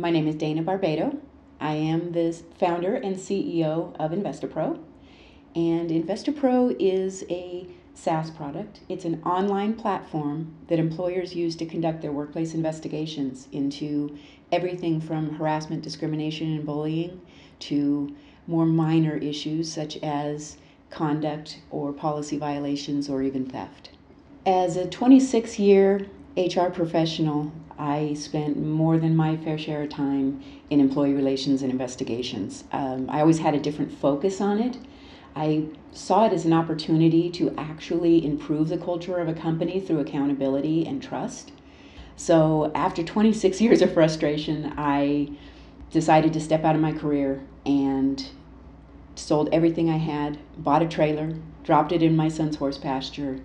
My name is Dana Barbado. I am the founder and CEO of InvestorPro. And InvestorPro is a SaaS product. It's an online platform that employers use to conduct their workplace investigations into everything from harassment, discrimination, and bullying to more minor issues such as conduct or policy violations or even theft. As a 26 year HR professional, I spent more than my fair share of time in employee relations and investigations. Um, I always had a different focus on it. I saw it as an opportunity to actually improve the culture of a company through accountability and trust. So, after 26 years of frustration, I decided to step out of my career and sold everything I had, bought a trailer, dropped it in my son's horse pasture,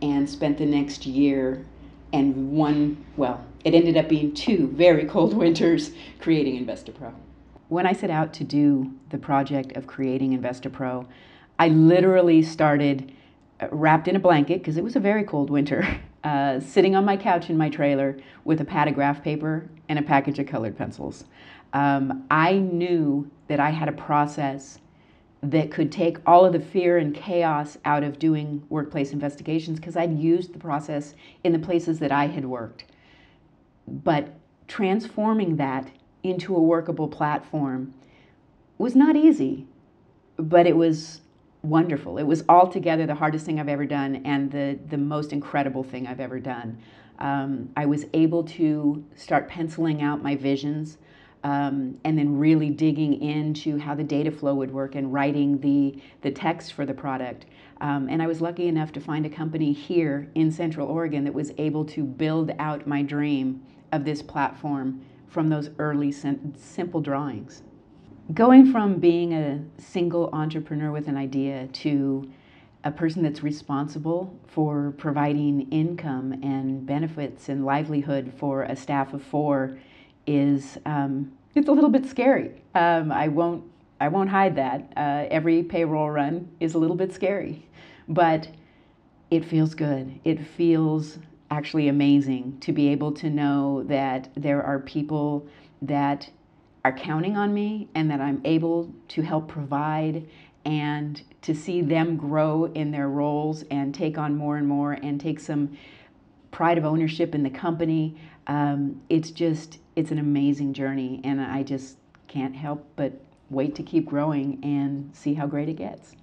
and spent the next year and one, well, it ended up being two very cold winters creating Investor Pro. When I set out to do the project of creating Investor Pro, I literally started uh, wrapped in a blanket because it was a very cold winter, uh, sitting on my couch in my trailer with a pad of graph paper and a package of colored pencils. Um, I knew that I had a process that could take all of the fear and chaos out of doing workplace investigations because I'd used the process in the places that I had worked. But transforming that into a workable platform was not easy, but it was wonderful. It was altogether the hardest thing I've ever done and the, the most incredible thing I've ever done. Um, I was able to start penciling out my visions um, and then really digging into how the data flow would work and writing the, the text for the product. Um, and I was lucky enough to find a company here in Central Oregon that was able to build out my dream of this platform from those early sim- simple drawings. Going from being a single entrepreneur with an idea to a person that's responsible for providing income and benefits and livelihood for a staff of four is um, it's a little bit scary. Um, I won't I won't hide that. Uh, every payroll run is a little bit scary, but it feels good. It feels actually amazing to be able to know that there are people that are counting on me and that I'm able to help provide and to see them grow in their roles and take on more and more and take some pride of ownership in the company. Um, it's just, it's an amazing journey, and I just can't help but wait to keep growing and see how great it gets.